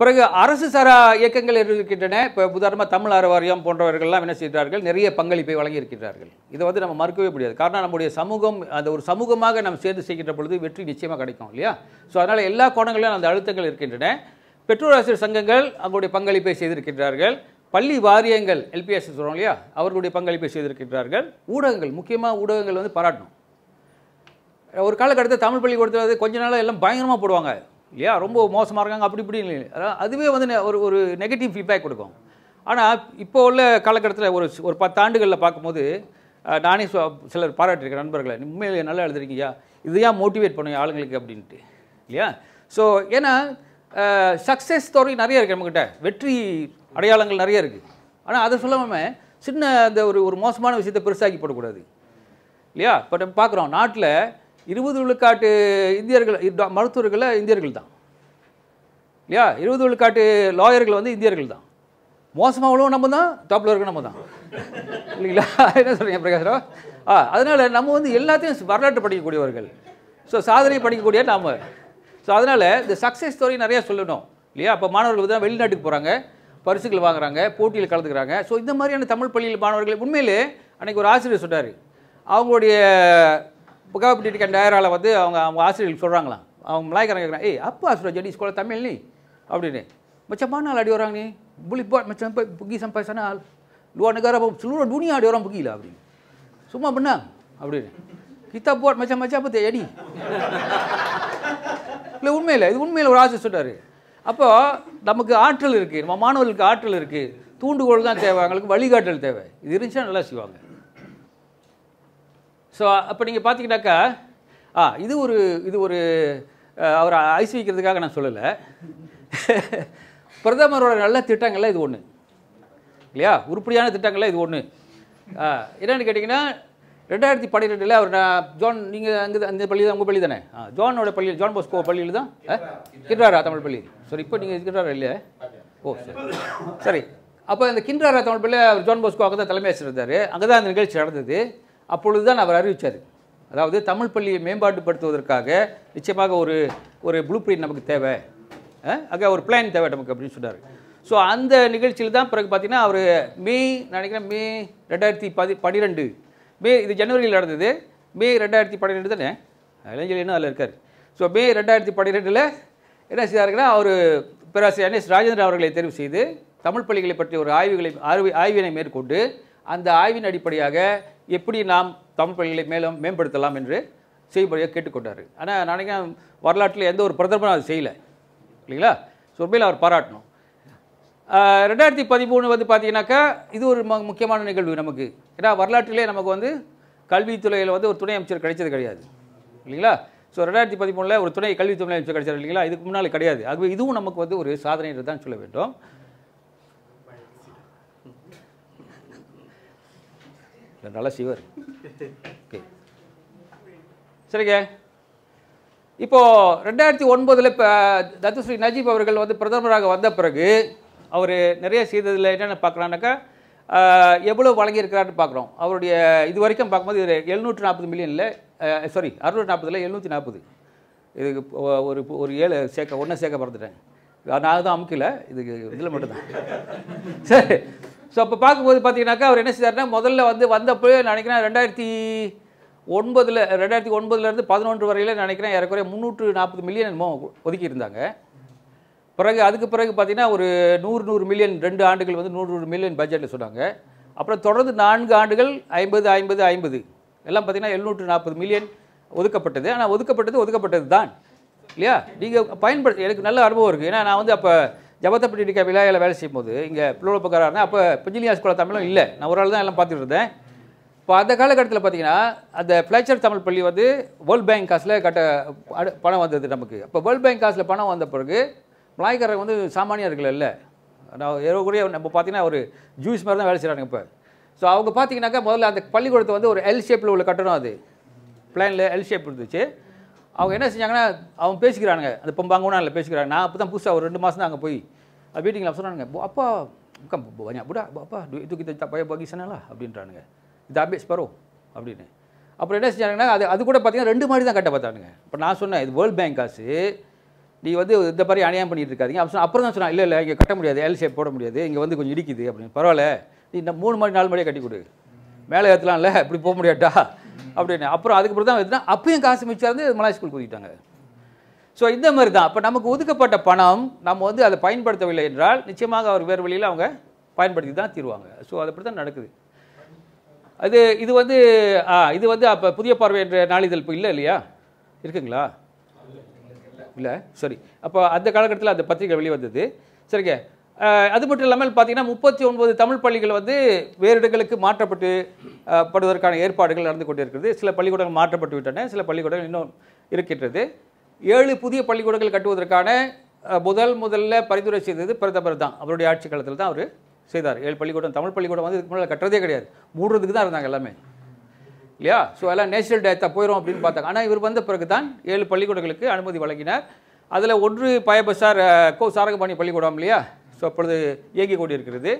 பிறகு அரசு சாரா இயக்கங்கள் இருக்கின்றன இப்போ உதாரணமாக தமிழ் அறவாரியம் போன்றவர்கள்லாம் என்ன செய்கிறார்கள் நிறைய பங்களிப்பை வழங்கியிருக்கிறார்கள் இதை வந்து நம்ம மறுக்கவே முடியாது காரணம் நம்முடைய சமூகம் அந்த ஒரு சமூகமாக நம்ம சேர்ந்து செய்கின்ற பொழுது வெற்றி நிச்சயமாக கிடைக்கும் இல்லையா ஸோ அதனால் எல்லா கோணங்களிலும் அந்த அழுத்தங்கள் இருக்கின்றன பெற்றோர் ஆசிரியர் சங்கங்கள் அவங்களுடைய பங்களிப்பை செய்திருக்கின்றார்கள் பள்ளி வாரியங்கள் எல்பிஎஸ் சொல்கிறோம் இல்லையா அவர்களுடைய பங்களிப்பை செய்திருக்கின்றார்கள் ஊடகங்கள் முக்கியமாக ஊடகங்கள் வந்து பாராட்டணும் ஒரு காலகட்டத்தில் தமிழ் பள்ளிக்கூடத்தில் கொஞ்ச நாளாக எல்லாம் பயங்கரமாக போடுவாங்க இல்லையா ரொம்ப மோசமாக இருக்காங்க அப்படி இப்படி இல்லை அதுவே வந்து ஒரு ஒரு நெகட்டிவ் ஃபீட்பேக் கொடுக்கும் ஆனால் இப்போ உள்ள காலகட்டத்தில் ஒரு ஒரு பத்தாண்டுகளில் பார்க்கும்போது நானே சிலர் பாராட்டிருக்கேன் நண்பர்களை உண்மையில் நல்லா எழுதுறீங்கய்யா இது ஏன் மோட்டிவேட் பண்ணுங்க ஆளுங்களுக்கு அப்படின்ட்டு இல்லையா ஸோ ஏன்னா சக்ஸஸ் ஸ்டோரி நிறைய இருக்குது நம்மக்கிட்ட வெற்றி அடையாளங்கள் நிறைய இருக்குது ஆனால் அதை சொல்லாமல் சின்ன அந்த ஒரு ஒரு மோசமான விஷயத்தை பெருசாக்கி போடக்கூடாது இல்லையா இப்போ நம்ம பார்க்குறோம் நாட்டில் இருபது விழுக்காட்டு இந்தியர்கள் மருத்துவர்களை இந்தியர்கள் தான் இல்லையா இருபது விழுக்காட்டு லாயர்கள் வந்து இந்தியர்கள் தான் மோசமாக நம்ம தான் டாப்பில் இருக்க நம்ம தான் இல்லைங்களா என்ன சொல்கிறீங்க பிரகாஷ்ராவ் ஆ அதனால் நம்ம வந்து எல்லாத்தையும் வரலாற்று படிக்கக்கூடியவர்கள் ஸோ சாதனை படிக்கக்கூடிய நாம் ஸோ அதனால் இந்த சக்ஸஸ் ஸ்டோரி நிறையா சொல்லணும் இல்லையா அப்போ மாணவர்கள் தான் வெளிநாட்டுக்கு போகிறாங்க பரிசுகள் வாங்குறாங்க போட்டியில் கலந்துக்கிறாங்க ஸோ இந்த மாதிரியான தமிழ் பள்ளியில் மாணவர்கள் உண்மையிலே அன்றைக்கி ஒரு ஆசிரியர் சொன்னார் அவங்களுடைய புகப்பிட்டு டயரால் வந்து அவங்க அவங்க ஆசிரியர்கள் சொல்கிறாங்களாம் அவங்க மலாய்க்காரங்க கேட்குறாங்க ஏய் அப்போ ஆசிரியர் ஜெடி ஸ்கூலில் தமிழ் நீ அப்படின்னு மச்சமான ஆள் அடி வராங்க நீ புலி போ மச்சம் புக்கி சம்பாதிச்சான ஆள் லுவா நகர சுலூர துணியா அடி வரோம் புக்கியில் அப்படின்னு சும்மா பண்ணா அப்படின்னு கித்தா போட் மச்சம் மச்சா பத்தி அடி இல்லை உண்மையில் இது உண்மையில் ஒரு ஆசை சொல்கிறார் அப்போ நமக்கு ஆற்றல் இருக்குது நம்ம மாணவர்களுக்கு ஆற்றல் இருக்குது தூண்டுகோள் தான் தேவை அவங்களுக்கு வழிகாட்டல் தேவை இது இருந்துச்சுன்னா நல்லா செய்வாங்க ஸோ அப்போ நீங்கள் பார்த்தீங்கன்னாக்கா ஆ இது ஒரு இது ஒரு அவரை ஐசி வைக்கிறதுக்காக நான் சொல்லலை பிரதமரோட நல்ல திட்டங்கள்லாம் இது ஒன்று இல்லையா உருப்படியான திட்டங்கள்லாம் இது ஒன்று என்னென்னு கேட்டிங்கன்னா ரெண்டாயிரத்தி பன்னிரெண்டில் அவர் நான் ஜோன் நீங்கள் அங்கே அந்த பள்ளி தான் உங்கள் பள்ளி தானே ஆ ஜோனோட பள்ளி ஜோன் போஸ்கோ பள்ளியில் தான் கிண்டாரா தமிழ் பள்ளி சரி இப்போ நீங்கள் கிண்டாரா இல்லையா ஓ சரி சரி அப்போ இந்த கிண்டாரா தமிழ் பள்ளியில் அவர் ஜோன் போஸ்கோ அங்கே தான் தலைமையாசிரியர் இருந்தார் அங்கே தான் அந்த நிகழ்ச்சி நடந்தது அப்பொழுது தான் அவர் அறிவித்தார் அதாவது தமிழ் பள்ளியை மேம்பாடுபடுத்துவதற்காக நிச்சயமாக ஒரு ஒரு ப்ளூ பிரிண்ட் நமக்கு தேவை அங்கே ஒரு பிளான் தேவை நமக்கு அப்படின்னு சொன்னார் ஸோ அந்த நிகழ்ச்சியில் தான் பிறகு பார்த்தீங்கன்னா அவர் மே நினைக்கிறேன் மே ரெண்டாயிரத்தி பதி பன்னிரெண்டு மே இது ஜனவரியில் நடந்தது மே ரெண்டாயிரத்தி பன்னிரெண்டு தானே இளைஞர் அதில் இருக்கார் ஸோ மே ரெண்டாயிரத்தி பன்னிரெண்டில் என்ன செய்தார்கள்னா அவர் பேராசிரியர் என் எஸ் ராஜேந்திரன் அவர்களை தெரிவு செய்து தமிழ் பள்ளிகளை பற்றி ஒரு ஆய்வுகளை ஆய்வு ஆய்வினை மேற்கொண்டு அந்த ஆய்வின் அடிப்படையாக எப்படி நாம் தமிழ் பள்ளிகளை மேலும் மேம்படுத்தலாம் என்று செய்யும்படியாக கேட்டுக்கொண்டார் ஆனால் நான் நினைக்கிறேன் வரலாற்றில் எந்த ஒரு பிரதமரும் அது செய்யலை இல்லைங்களா சொர்பையில் அவர் பாராட்டணும் ரெண்டாயிரத்தி பதிமூணு வந்து பார்த்தீங்கன்னாக்கா இது ஒரு முக்கியமான நிகழ்வு நமக்கு ஏன்னா வரலாற்றிலே நமக்கு வந்து கல்வித்துறையில் வந்து ஒரு துணை அமைச்சர் கிடைச்சது கிடையாது இல்லைங்களா ஸோ ரெண்டாயிரத்தி பதிமூணில் ஒரு துணை கல்வித்துறை அமைச்சர் கிடைச்சார் இல்லைங்களா இதுக்கு முன்னால் கிடையாது ஆகவே இதுவும் நமக்கு வந்து ஒரு சாதனை தான் சொல்ல வேண்டும் நல்லா சிவர் ஓகே சரிங்க இப்போது ரெண்டாயிரத்தி ஒன்பதில் இப்போ தத்துஸ்ரீ நஜீப் அவர்கள் வந்து பிரதமராக வந்த பிறகு அவர் நிறைய செய்ததில் என்னென்ன பார்க்கலான்னாக்கா எவ்வளோ வழங்கியிருக்கிறான்னு பார்க்குறோம் அவருடைய இது வரைக்கும் பார்க்கும்போது இது எழுநூற்றி நாற்பது மில்லியனில் சாரி அறுநூற்றி நாற்பதில் எழுநூற்றி நாற்பது இதுக்கு ஒரு ஒரு ஏழு சேர்க்க ஒன்றை சேர்க்க பறந்துட்டேன் நான் தான் அமுக்கல இதுக்கு இதில் மட்டும்தான் சரி ஸோ அப்போ பார்க்கும்போது பார்த்தீங்கன்னாக்கா அவர் என்ன செய்தார்னா முதல்ல வந்து வந்தப்போ நினைக்கிறேன் ரெண்டாயிரத்தி ஒன்பதில் ரெண்டாயிரத்தி ஒன்பதுலேருந்து பதினொன்று வரையில் நினைக்கிறேன் ஏறக்குறைய முந்நூற்று நாற்பது மில்லியன் என்னமோ ஒதுக்கி இருந்தாங்க பிறகு அதுக்கு பிறகு பார்த்திங்கன்னா ஒரு நூறு நூறு மில்லியன் ரெண்டு ஆண்டுகள் வந்து நூறு நூறு மில்லியன் பட்ஜெட்டில் சொன்னாங்க அப்புறம் தொடர்ந்து நான்கு ஆண்டுகள் ஐம்பது ஐம்பது ஐம்பது எல்லாம் பார்த்திங்கன்னா எழுநூற்று நாற்பது மில்லியன் ஒதுக்கப்பட்டது ஆனால் ஒதுக்கப்பட்டது ஒதுக்கப்பட்டது தான் இல்லையா நீங்கள் பயன்படுத்த எனக்கு நல்ல அனுபவம் இருக்குது ஏன்னா நான் வந்து அப்போ ஜபத்தப்பட்டி டிக்கா விழாவில் வேலை செய்யும்போது இங்கே பிள்ளைப்பக்காரனா அப்போ பிஞ்சிலியா ஸ்கூலில் தமிழும் இல்லை நான் ஒரு ஆள் தான் எல்லாம் பார்த்துட்டு இருந்தேன் இப்போ அந்த காலகட்டத்தில் பார்த்தீங்கன்னா அந்த ஃப்ளேச்சர் தமிழ் பள்ளி வந்து வேர்ல்ட் பேங்க் காசில் கட்ட பணம் வந்தது நமக்கு இப்போ வேர்ல்ட் பேங்க் காசில் பணம் வந்த பிறகு மலாய்க்காரர் வந்து சாமானியாக இருக்கல இல்லை நான் ஏறக்குறைய நம்ம பார்த்தீங்கன்னா ஒரு ஜூஸ் மாதிரி தான் வேலை செய்கிறாங்க இப்போ ஸோ அவங்க பார்த்தீங்கன்னாக்கா முதல்ல அந்த பள்ளிக்கூடத்தை வந்து ஒரு எல் ஷேப்பில் உள்ள கட்டணம் அது பிளானில் எல் ஷேப் இருந்துச்சு அவங்க என்ன செஞ்சாங்கன்னா அவங்க பேசிக்கிறானுங்க அந்த ஒன்றும் இல்லை பேசிக்கிறாங்க நான் அப்போ தான் புதுசாக ஒரு ரெண்டு மாதம் தான் அங்கே போய் மீட்டிங்கில் சொன்னானுங்க அப்பா banyak பண்ணியா buat அப்பா தூக்கி itu kita tak payah அப்படின்றானுங்க இது அப்படியே பரோ அப்படின்னு அப்புறம் என்ன செஞ்சாங்கன்னா அது அது கூட பார்த்தீங்கன்னா ரெண்டு மாதிரி தான் கட்ட பார்த்தானுங்க இப்போ நான் சொன்னேன் இது வேர்ல்ட் பேங்க் காசு நீ வந்து இந்த மாதிரி அநியாயம் பண்ணிட்டு இருக்காதிங்க அப்போ அப்புறம் தான் சொன்னேன் இல்லை இல்லை இங்கே கட்ட முடியாது எல்சே போட முடியாது இங்கே வந்து கொஞ்சம் இடிக்குது அப்படின்னு பரவாயில்ல நீ இந்த மூணு மாதிரி நாலு மாதிரியே கட்டி கொடு மேலே ஏற்றலாம்ல இப்படி போக முடியாட்டா அப்படின்னு அப்புறம் அதுக்கப்புறம் தான் எதுனா அப்பயும் காசு மிச்சம் இருந்து மலாய் ஸ்கூல் கூட்டிட்டாங்க ஸோ இந்த மாதிரி தான் அப்போ நமக்கு ஒதுக்கப்பட்ட பணம் நம்ம வந்து அதை பயன்படுத்தவில்லை என்றால் நிச்சயமாக அவர் வேறு வழியில் அவங்க பயன்படுத்தி தான் தீருவாங்க ஸோ அது அப்படி தான் நடக்குது அது இது வந்து ஆ இது வந்து அப்போ புதிய பார்வை என்ற நாளிதழ் இப்போ இல்லை இல்லையா இருக்குங்களா இல்லை சரி அப்போ அந்த காலகட்டத்தில் அந்த பத்திரிகை வெளியே வந்தது சரிங்க அது மட்டும் இல்லாமல் பார்த்தீங்கன்னா முப்பத்தி ஒன்பது தமிழ் பள்ளிகள் வந்து வேறு இடங்களுக்கு மாற்றப்பட்டு படுவதற்கான ஏற்பாடுகள் நடந்து கொண்டிருக்கிறது சில பள்ளிக்கூடங்கள் மாற்றப்பட்டு விட்டன சில பள்ளிக்கூடங்கள் இன்னும் இருக்கின்றது ஏழு புதிய பள்ளிக்கூடங்கள் கட்டுவதற்கான முதல் முதல்ல பரிந்துரை செய்தது பிரதமர் தான் அவருடைய ஆட்சி காலத்தில் தான் அவர் செய்தார் ஏழு பள்ளிக்கூடம் தமிழ் பள்ளிக்கூடம் வந்து இதுக்கு முன்னால் கட்டுறதே கிடையாது மூடுறதுக்கு தான் இருந்தாங்க எல்லாமே இல்லையா ஸோ எல்லாம் நேஷனல் டேத்தா போயிடும் அப்படின்னு பார்த்தாங்க ஆனால் இவர் வந்த பிறகு தான் ஏழு பள்ளிக்கூடங்களுக்கு அனுமதி வழங்கினார் அதில் ஒன்று பயபசார் கோ சாரகபாணி பள்ளிக்கூடம் இல்லையா ஸோ அப்பொழுது இயங்கிக் கொண்டிருக்கிறது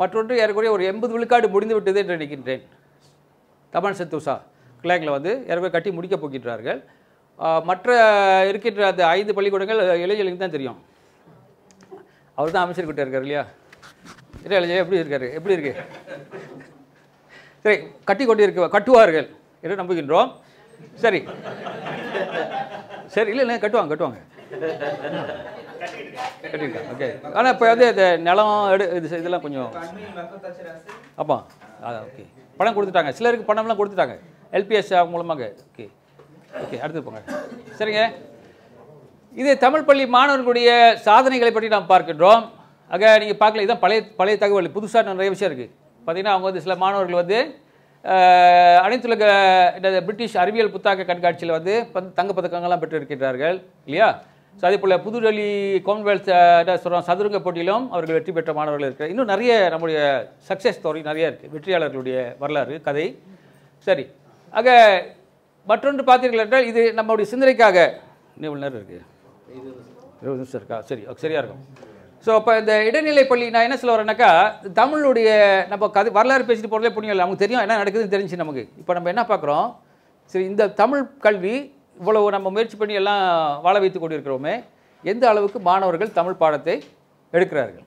மற்றொன்று ஏறக்குறைய ஒரு எண்பது விழுக்காடு முடிந்து விட்டது என்று நினைக்கின்றேன் தபான் சத்துஷா கிளாங்கில் வந்து ஏறக்குறைய கட்டி முடிக்கப் போகின்றார்கள் மற்ற இருக்கின்ற அந்த ஐந்து பள்ளிக்கூடங்கள் இளைஞர்களுக்கு தான் தெரியும் அவர் தான் அமைச்சர் கிட்டே இருக்கார் இல்லையா இல்லை இளைஞர் எப்படி இருக்கார் எப்படி இருக்கு சரி கட்டி கொண்டிருக்க கட்டுவார்கள் என்று நம்புகின்றோம் சரி சரி இல்லை இல்லை கட்டுவாங்க கட்டுவாங்க கட்டியிருக்காங்க ஓகே ஆனால் இப்போ வந்து இந்த நிலம் எடு இது இதெல்லாம் கொஞ்சம் அப்பா அதான் ஓகே பணம் கொடுத்துட்டாங்க சிலருக்கு பணம்லாம் கொடுத்துட்டாங்க எல்பிஎஸ் மூலமாக ஓகே ஓகே அடுத்து போங்க சரிங்க இது தமிழ் பள்ளி மாணவர்களுடைய சாதனைகளை பற்றி நாம் பார்க்கின்றோம் ஆக நீங்கள் பார்க்கல இதுதான் பழைய பழைய தகவல் புதுசாக நிறைய விஷயம் இருக்குது பார்த்திங்கன்னா அவங்க வந்து சில மாணவர்கள் வந்து அனைத்துலக பிரிட்டிஷ் அறிவியல் புத்தாக்க கண்காட்சியில் வந்து தங்க பதக்கங்கள்லாம் பெற்றிருக்கின்றார்கள் இல்லையா ஸோ அதே போல் புதுடெல்லி காமன்வெல்த் சொல்கிறோம் சதுரங்க போட்டியிலும் அவர்கள் வெற்றி பெற்ற மாணவர்கள் இருக்கிறார் இன்னும் நிறைய நம்முடைய சக்ஸஸ் ஸ்டோரி நிறைய இருக்குது வெற்றியாளர்களுடைய வரலாறு கதை சரி ஆக மற்றொன்று பார்த்தீர்கள் என்றால் இது நம்மளுடைய சிந்தனைக்காக இவ்வளோ நேரம் இருக்குது இருபது நிமிஷம் இருக்கா சரி சரியாக இருக்கும் ஸோ அப்போ இந்த இடைநிலை பள்ளி நான் என்ன சொல்ல வரேன்னாக்கா தமிழுடைய நம்ம கதை வரலாறு பேசிட்டு போகிறதே புண்ணியம் இல்லை நமக்கு தெரியும் என்ன நடக்குதுன்னு தெரிஞ்சு நமக்கு இப்போ நம்ம என்ன பார்க்குறோம் சரி இந்த தமிழ் கல்வி இவ்வளவு நம்ம முயற்சி பண்ணி எல்லாம் வாழ வைத்து கொண்டிருக்கிறோமே எந்த அளவுக்கு மாணவர்கள் தமிழ் பாடத்தை எடுக்கிறார்கள்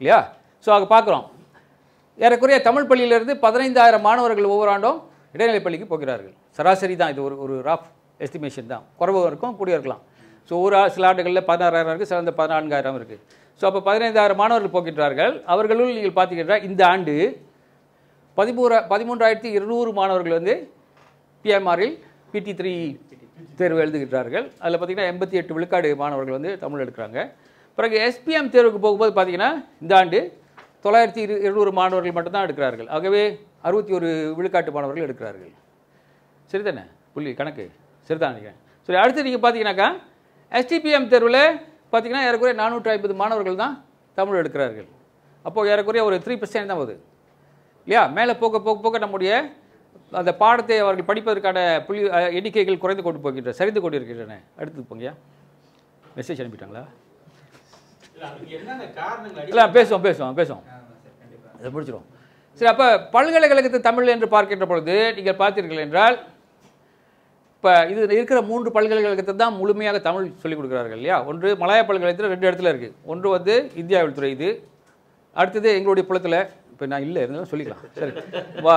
இல்லையா ஸோ அங்கே பார்க்குறோம் ஏறக்குறைய தமிழ் பள்ளியிலேருந்து பதினைந்தாயிரம் மாணவர்கள் ஒவ்வொரு ஆண்டும் இடைநிலை பள்ளிக்கு போகிறார்கள் சராசரி தான் இது ஒரு ஒரு ராஃப் எஸ்டிமேஷன் தான் குறைவு இருக்கும் கூடிய இருக்கலாம் ஸோ ஒரு சில ஆண்டுகளில் பதினாறாயிரம் இருக்குது சிலந்த பதினான்காயிரம் இருக்குது ஸோ அப்போ பதினைந்தாயிரம் மாணவர்கள் போகின்றார்கள் அவர்களுள் நீங்கள் பார்த்துக்கிட்டால் இந்த ஆண்டு பதிமூறு பதிமூன்றாயிரத்தி இருநூறு மாணவர்கள் வந்து பிஎம்ஆரில் பிடி த்ரீ தேர்வு எழுதுகிறார்கள் அதில் பார்த்திங்கன்னா எண்பத்தி எட்டு விழுக்காடு மாணவர்கள் வந்து தமிழ் எடுக்கிறாங்க பிறகு எஸ்பிஎம் தேர்வுக்கு போகும்போது பார்த்திங்கன்னா இந்த ஆண்டு தொள்ளாயிரத்தி இரு இருநூறு மாணவர்கள் மட்டும்தான் எடுக்கிறார்கள் ஆகவே அறுபத்தி ஒரு விழுக்காட்டு மாணவர்கள் எடுக்கிறார்கள் சரிதானே புள்ளி கணக்கு தான் நினைக்கிறேன் சரி அடுத்து நீங்கள் பார்த்தீங்கன்னாக்கா எஸ்டிபிஎம் தேர்வில் பார்த்திங்கன்னா ஏறக்குறைய நானூற்றி ஐம்பது மாணவர்கள் தான் தமிழ் எடுக்கிறார்கள் அப்போது ஏறக்குறைய ஒரு த்ரீ பர்சன்ட் தான் வருது இல்லையா மேலே போக போக போக நம்முடைய அந்த பாடத்தை அவர்கள் படிப்பதற்கான புள்ளி எண்ணிக்கைகள் குறைந்து கொண்டு போகின்றன சரிந்து கொண்டு இருக்கின்றன அடுத்து போங்கயா மெசேஜ் அனுப்பிட்டாங்களா இல்லை பேசுவோம் பேசுவோம் பேசுவோம் அதை முடிச்சிடும் சரி அப்போ பல்கலைக்கழகத்தை தமிழ் என்று பார்க்கின்ற பொழுது நீங்கள் பார்த்தீர்கள் என்றால் இப்போ இது இருக்கிற மூன்று பல்கலைக்கழகத்தை தான் முழுமையாக தமிழ் சொல்லிக் கொடுக்குறார்கள் இல்லையா ஒன்று மலையா பல்கலைக்கழகத்தில் ரெண்டு இடத்துல இருக்குது ஒன்று வந்து இந்தியாவில் துறை இது அடுத்தது எங்களுடைய புலத்தில் இப்போ நான் இல்லை இருந்தாலும் சொல்லிக்கலாம் சரி வா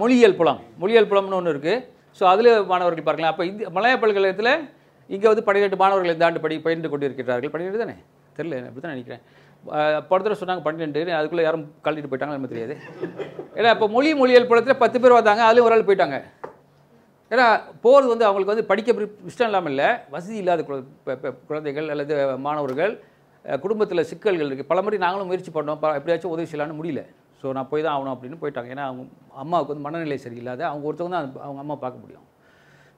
மொழியியல் புலம் மொழியியல் புலம்னு ஒன்று இருக்குது ஸோ அதில் மாணவர்கள் பார்க்கலாம் அப்போ இந்த மலையா பல்கலைக்கழகத்தில் இங்கே வந்து பன்னிரெண்டு மாணவர்கள் இந்த ஆண்டு படி பயின்று கொண்டிருக்கிறார்கள் பன்னிரெண்டு தானே தெரியல அப்படி தான் நினைக்கிறேன் படத்தில் சொன்னாங்க பன்னெண்டு அதுக்குள்ளே யாரும் கழட்டிட்டு போயிட்டாங்க நமக்கு தெரியாது ஏன்னா இப்போ மொழி மொழியியல் புலத்தில் பத்து பேர் வந்தாங்க அதுலேயும் ஒரு ஆள் போயிட்டாங்க ஏன்னா போகிறது வந்து அவங்களுக்கு வந்து படிக்க இஷ்டம் இல்லாமல் இல்லை வசதி இல்லாத குழந்தைகள் அல்லது மாணவர்கள் குடும்பத்தில் சிக்கல்கள் இருக்குது பல முறை நாங்களும் முயற்சி பண்ணோம் எப்படியாச்சும் உதவி செய்யலான்னு முடியல ஸோ நான் போய் தான் ஆகணும் அப்படின்னு போயிட்டாங்க ஏன்னா அவங்க அம்மாவுக்கு வந்து மனநிலை சரியில்லாத அவங்க ஒருத்தவங்க தான் அவங்க அம்மா பார்க்க முடியும்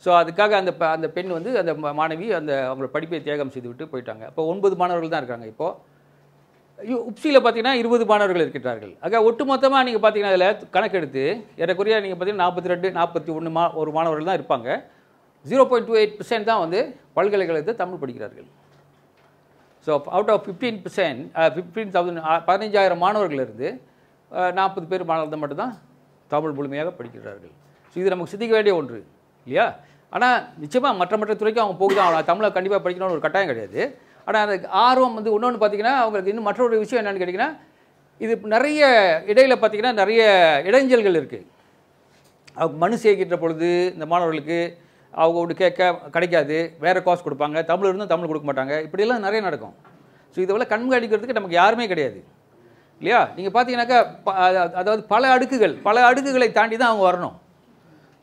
ஸோ அதுக்காக அந்த அந்த பெண் வந்து அந்த மாணவி அந்த அவங்களை படிப்பை தியாகம் செய்துவிட்டு போயிட்டாங்க அப்போ ஒன்பது மாணவர்கள் தான் இருக்காங்க இப்போது உப்சியில் பார்த்தீங்கன்னா இருபது மாணவர்கள் இருக்கின்றார்கள் ஆக மொத்தமாக நீங்கள் பார்த்தீங்கன்னா அதில் கணக்கெடுத்து ஏறக்குறைய நீங்கள் பார்த்தீங்கன்னா நாற்பத்தி ரெண்டு நாற்பத்தி ஒன்று மா ஒரு மாணவர்கள் தான் இருப்பாங்க zero point two eight percent தான் வந்து பல்கலைக்கழகத்தை தமிழ் படிக்கிறார்கள் so out of fifteen percent fifteen thousand பதினஞ்சாயிரம் மாணவர்கள் இருந்து நாற்பது பேர் மாணவர்கள் மட்டும்தான் தமிழ் முழுமையாக படிக்கிறார்கள் ஸோ இது நமக்கு சிந்திக்க வேண்டிய ஒன்று இல்லையா ஆனால் நிச்சயமாக மற்ற மற்ற துறைக்கும் அவங்க போகுதான் அவங்க தமிழை கண்டிப்பாக படிக்கணும்னு ஒரு கட்டாயம் கிடையாது ஆனால் அதுக்கு ஆர்வம் வந்து இன்னொன்று பார்த்திங்கன்னா அவங்களுக்கு இன்னும் மற்றொரு விஷயம் என்னென்னு கேட்டிங்கன்னா இது நிறைய இடையில் பார்த்திங்கன்னா நிறைய இடைஞ்சல்கள் இருக்குது அவங்க மனு சேர்க்கின்ற பொழுது இந்த மாணவர்களுக்கு அவங்க ஒன்று கேட்க கிடைக்காது வேறு காசு கொடுப்பாங்க தமிழ் இருந்தால் தமிழ் கொடுக்க மாட்டாங்க இப்படியெல்லாம் நிறைய நடக்கும் ஸோ இதெல்லாம் கண்காணிக்கிறதுக்கு நமக்கு யாருமே கிடையாது இல்லையா நீங்கள் பார்த்தீங்கன்னாக்கா அதாவது பல அடுக்குகள் பல அடுக்குகளை தாண்டி தான் அவங்க வரணும்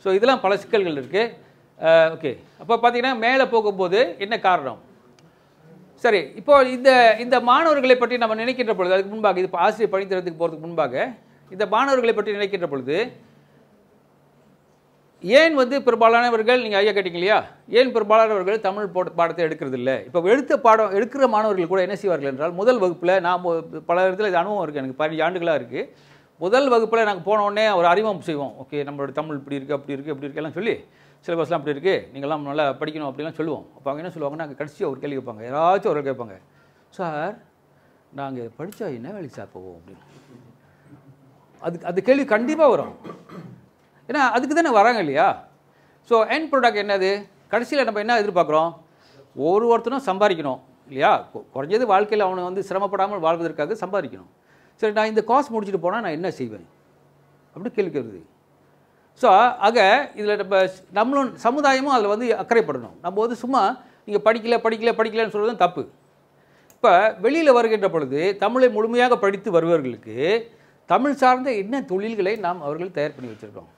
ஸோ இதெல்லாம் பல சிக்கல்கள் இருக்குது ஓகே அப்போ பார்த்தீங்கன்னா மேலே போகும்போது என்ன காரணம் சரி இப்போ இந்த இந்த மாணவர்களை பற்றி நம்ம நினைக்கின்ற பொழுது அதுக்கு முன்பாக இது ஆசிரியர் பணி போகிறதுக்கு முன்பாக இந்த மாணவர்களை பற்றி நினைக்கின்ற பொழுது ஏன் வந்து பெரும்பாலானவர்கள் நீங்கள் ஐயா கேட்டீங்க இல்லையா ஏன் பெரும்பாலானவர்கள் தமிழ் போட்ட பாடத்தை எடுக்கிறது இல்லை இப்போ எடுத்த பாடம் எடுக்கிற மாணவர்கள் கூட என்ன செய்வார்கள் என்றால் முதல் வகுப்பில் நான் பல இடத்துல இது அனுபவம் இருக்குது எனக்கு பதினஞ்சு ஆண்டுகளாக இருக்குது முதல் வகுப்பில் நாங்கள் போனோடனே ஒரு அறிமுகம் செய்வோம் ஓகே நம்மளோட தமிழ் இப்படி இருக்குது அப்படி இருக்குது இப்படி எல்லாம் சொல்லி சிலபஸ்லாம் அப்படி இருக்குது நீங்கள்லாம் நல்லா படிக்கணும் அப்படிலாம் சொல்லுவோம் அப்போ அவங்க என்ன சொல்லுவாங்கன்னா நாங்கள் கடைசியாக ஒரு கேள்வி கேட்பாங்க யாராச்சும் ஒரு கேட்பாங்க சார் நாங்கள் படித்தா என்ன வேலை சார் போவோம் அப்படின்னு அதுக்கு அது கேள்வி கண்டிப்பாக வரும் ஏன்னா அதுக்கு தானே வராங்க இல்லையா ஸோ என் ப்ராடக்ட் என்னது கடைசியில் நம்ம என்ன எதிர்பார்க்குறோம் ஒரு ஒருத்தரும் சம்பாதிக்கணும் இல்லையா குறைஞ்சது வாழ்க்கையில் அவனை வந்து சிரமப்படாமல் வாழ்வதற்காக சம்பாதிக்கணும் சரி நான் இந்த காசு முடிச்சுட்டு போனால் நான் என்ன செய்வேன் அப்படின்னு கேள்வி ஸோ ஆக இதில் நம்ம நம்மளும் சமுதாயமும் அதில் வந்து அக்கறைப்படணும் நம்ம வந்து சும்மா நீங்கள் படிக்கல படிக்கல படிக்கலன்னு சொல்கிறது தப்பு இப்போ வெளியில் வருகின்ற பொழுது தமிழை முழுமையாக படித்து வருபவர்களுக்கு தமிழ் சார்ந்த என்ன தொழில்களை நாம் அவர்கள் தயார் பண்ணி வச்சுருக்கோம்